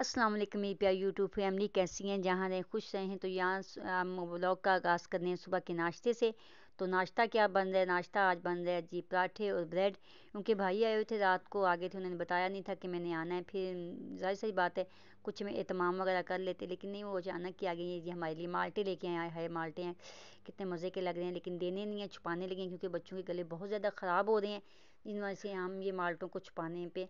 अस्सलाम वालेकुम मेरी प्यार यूट्यूब फैमिली कैसी हैं जहाँ रहें खुश रहें तो यहाँ हम ब्लॉग का आगाज़ कर रहे हैं सुबह के नाश्ते से तो नाश्ता क्या बन रहा है नाश्ता आज बन रहा है जी पराठे और ब्रेड क्योंकि भाई आए हुए थे रात को आगे थे उन्होंने बताया नहीं था कि मैंने आना है फिर जाहिर सही बात है कुछ में एहतमाम वगैरह कर लेते लेकिन नहीं वो अचानक ही आ गई है जी हमारे लिए माल्टे लेके आए हरे माल्टे हैं कितने मज़े के लग रहे हैं लेकिन देने नहीं हैं छुपाने लगे हैं क्योंकि बच्चों के गले बहुत ज़्यादा ख़राब हो रहे हैं जिन वजह से हम ये माल्टों को छुपाने पर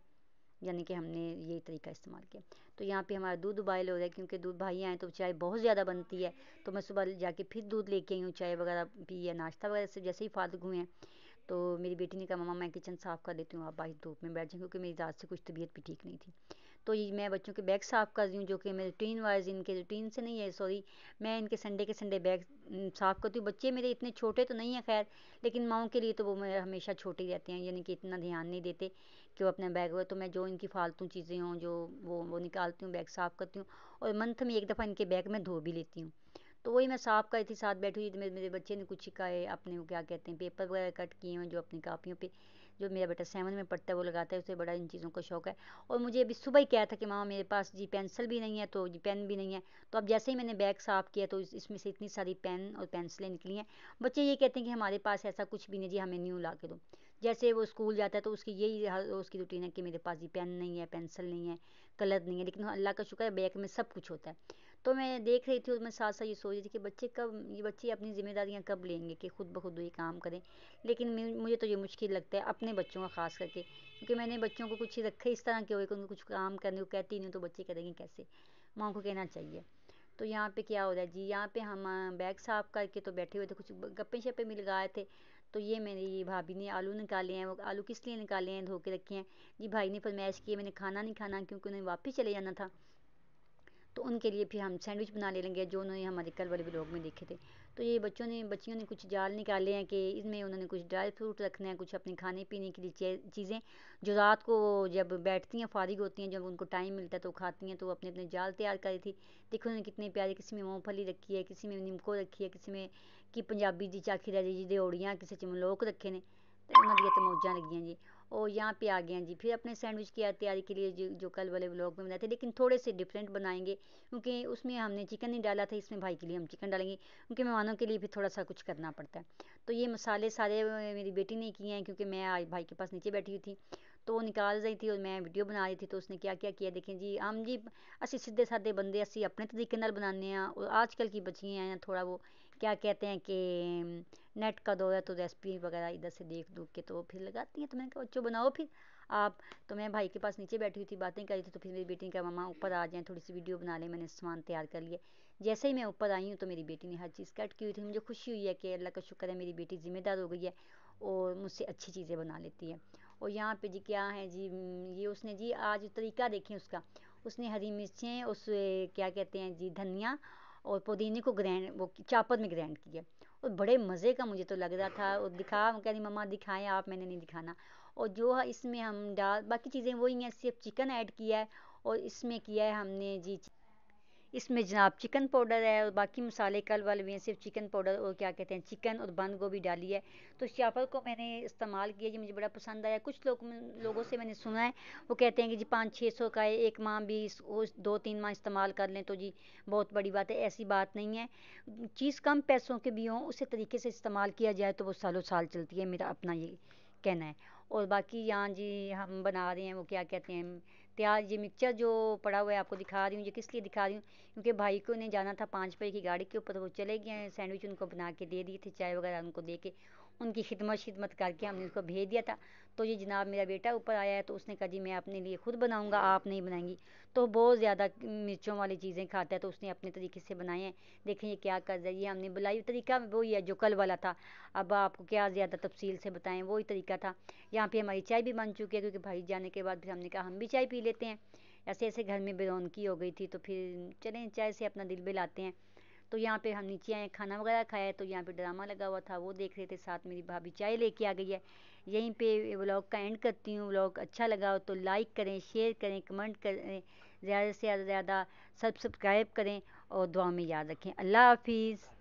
यानी कि हमने ये तरीका इस्तेमाल किया तो यहाँ पे हमारा दूध उबाइल हो रहा है क्योंकि दूध भाई आए तो चाय बहुत ज़्यादा बनती है तो मैं सुबह जाके फिर दूध लेके आई हूँ चाय वगैरह पी या नाश्ता वगैरह से जैसे ही फालतू हुए हैं तो मेरी बेटी ने कहा मामा मैं किचन साफ़ कर देती हूँ आप भाई धूप में बैठ जाएँ क्योंकि मेरी रात से कुछ तबीयत भी ठीक नहीं थी तो ये मैं बच्चों के बैग साफ़ कर रही हूँ जो कि मेरे रूटीन वाइज इनके रूटीन से नहीं है सॉरी मैं इनके संडे के संडे बैग साफ़ करती हूँ बच्चे मेरे इतने छोटे तो नहीं हैं खैर लेकिन माओ के लिए तो वो मेरे हमेशा छोटे रहते हैं यानी कि इतना ध्यान नहीं देते कि वो अपने बैग हुआ तो मैं जो इनकी फालतू चीज़ें हों जो वो वो निकालती हूँ बैग साफ़ करती हूँ और मंथ में एक दफ़ा इनके बैग में धो भी लेती हूँ तो वही मैं साफ़ कर रही थी साथ बैठी हुई तो मेरे मेरे बच्चे ने कुछ सिखाए अपने क्या कहते हैं पेपर वगैरह कट किए हैं जो अपनी कापियों पे जो मेरा बेटा सेवन में पढ़ता है वो लगाता है उसे बड़ा इन चीज़ों का शौक है और मुझे अभी सुबह ही कहा था कि मामा मेरे पास जी पेंसिल भी नहीं है तो जी पेन भी नहीं है तो अब जैसे ही मैंने बैग साफ़ किया तो इसमें से इतनी सारी पेन और पेंसिलें निकली हैं बच्चे ये कहते हैं कि हमारे पास ऐसा कुछ भी नहीं जी हमें न्यू ला के दो जैसे वो स्कूल जाता है तो उसकी यही उसकी रूटीन है कि मेरे पास जी पेन नहीं है पेंसिल नहीं है कलर नहीं है लेकिन हाँ, अल्लाह का शुक्र है बैग में सब कुछ होता है तो मैं देख रही थी और मैं साथ साथ ये सोच रही थी कि बच्चे कब ये बच्चे अपनी ज़िम्मेदारियाँ कब लेंगे कि खुद ब खुद ये काम करें लेकिन मुझे तो ये मुश्किल लगता है अपने बच्चों का ख़ास करके क्योंकि मैंने बच्चों को कुछ रखे इस तरह के हुए कि उनको कुछ काम करने को कहती नहीं तो बच्चे करेंगे कैसे माँ को कहना चाहिए तो यहाँ पे क्या हो रहा है जी यहाँ पे हम बैग साफ करके तो बैठे हुए थे कुछ गप्पे शप्पे मिल गए थे तो ये मेरी भाभी ने आलू निकाले हैं वो आलू किस लिए निकाले हैं धो के रखे हैं जी भाई ने फरमाइश की मैंने खाना नहीं खाना क्योंकि उन्हें वापस चले जाना था उनके लिए फिर हम सैंडविच बना ले लेंगे जो उन्होंने हमारे कल वाले ब्लॉग में देखे थे तो ये बच्चों ने बच्चियों ने कुछ जाल निकाले हैं कि इसमें उन्होंने कुछ ड्राई फ्रूट रखने हैं कुछ अपने खाने पीने के लिए चीज़ें जो रात को जब बैठती हैं फारिग होती हैं जब उनको टाइम मिलता है तो खाती हैं तो अपने अपने जाल तैयार करी थी देखो उन्होंने कितने प्यारे किसी में मूँगफली रखी है किसी में नीमको रखी है किसी में कि पंजाबी जी चाखी दी जी दौड़ियाँ किसी च मलोक रखे ने तो ਉਹਨਾਂ ਦੀਆਂ ਤਾਂ ਮੌਜਾਂ ਲੱਗੀਆਂ ਜੀ और यहाँ पे आ गए हैं जी फिर अपने सैंडविच की तैयारी के लिए जो, जो कल वाले ब्लॉग में बनाए थे लेकिन थोड़े से डिफरेंट बनाएंगे क्योंकि उसमें हमने चिकन नहीं डाला था इसमें भाई के लिए हम चिकन डालेंगे क्योंकि मेहमानों के लिए भी थोड़ा सा कुछ करना पड़ता है तो ये मसाले सारे मेरी बेटी ने किए हैं क्योंकि मैं आज भाई के पास नीचे बैठी हुई थी तो वो निकाल रही थी और मैं वीडियो बना रही थी तो उसने क्या क्या किया देखें जी हम जी असी सीधे साधे बंदे असी अपने तरीके नाल बनाने हैं और आजकल की बचियाँ हैं थोड़ा वो क्या कहते हैं कि नेट का दौर है तो रेसिपी वगैरह इधर से देख दूख के तो फिर लगाती हैं तो मैंने कहा बच्चों बनाओ फिर आप तो मैं भाई के पास नीचे बैठी हुई थी बातें कर रही थी तो फिर मेरी बेटी ने कहा मम्मा ऊपर आ जाएं थोड़ी सी वीडियो बना लें मैंने सामान तैयार कर लिए जैसे ही मैं ऊपर आई हूँ तो मेरी बेटी ने हर चीज़ कट की हुई थी मुझे खुशी हुई है कि अल्लाह का शुक्र है मेरी बेटी ज़िम्मेदार हो गई है और मुझसे अच्छी चीज़ें बना लेती है और यहाँ पे जी क्या है जी ये उसने जी आज तरीका देखें उसका उसने हरी मिर्चें उस क्या कहते हैं जी धनिया और पुदीने को ग्रैंड वो चापर में ग्रैंड किया और बड़े मज़े का मुझे तो लग रहा था और दिखा कह रही मम्मा दिखाएं आप मैंने नहीं दिखाना और जो है इसमें हम डाल बाकी चीज़ें वही हैं सिर्फ चिकन ऐड किया है और इसमें किया है हमने जी इसमें जनाब चिकन पाउडर है और बाकी मसाले कल वाले हैं सिर्फ चिकन पाउडर और क्या कहते हैं चिकन और बंद गोभी डाली है तो चावल को मैंने इस्तेमाल किया जी मुझे बड़ा पसंद आया कुछ लोग लोगों से मैंने सुना है वो कहते हैं कि जी पाँच छः सौ का है एक माह भी दो तीन माह इस्तेमाल कर लें तो जी बहुत बड़ी बात है ऐसी बात नहीं है चीज़ कम पैसों के भी हों उसी तरीके से इस्तेमाल किया जाए तो वो सालों साल चलती है मेरा अपना ये कहना है और बाकी यहाँ जी हम बना रहे हैं वो क्या कहते हैं प्याज ये मिक्सचर जो पड़ा हुआ है आपको दिखा रही हूँ ये किस लिए दिखा रही हूँ क्योंकि भाई को उन्हें जाना था पाँच बजे की गाड़ी के ऊपर तो वो चले गए हैं सैंडविच उनको बना के दे दिए थे चाय वगैरह उनको दे के उनकी खिदमत शिदमत करके हमने उसको भेज दिया था तो ये जनाब मेरा बेटा ऊपर आया है तो उसने कहा जी मैं अपने लिए ख़ुद बनाऊँगा आप नहीं बनाएंगी तो बहुत ज़्यादा मिर्चों वाली चीज़ें खाता है तो उसने अपने तरीके से बनाए हैं देखें ये क्या कर रही है हमने बुलाई तरीका वो ही है जो कल वाला था अब आपको क्या ज़्यादा तफसील से बताएं वही तरीका था यहाँ पर हमारी चाय भी बन चुकी है क्योंकि भाई जाने के बाद फिर हमने कहा हम भी चाय पी लेते हैं ऐसे ऐसे घर में बेरौनकी हो गई थी तो फिर चलें चाय से अपना दिल बिलाते हैं तो यहाँ पे हम नीचे आए खाना वगैरह खाया तो यहाँ पे ड्रामा लगा हुआ था वो देख रहे थे साथ मेरी भाभी चाय लेके आ गई है यहीं पे व्लॉग का एंड करती हूँ व्लॉग अच्छा लगा हो तो लाइक करें शेयर करें कमेंट करें ज़्यादा से ज़्यादा सब्सक्राइब करें और दुआ में याद रखें अल्लाह हाफिज़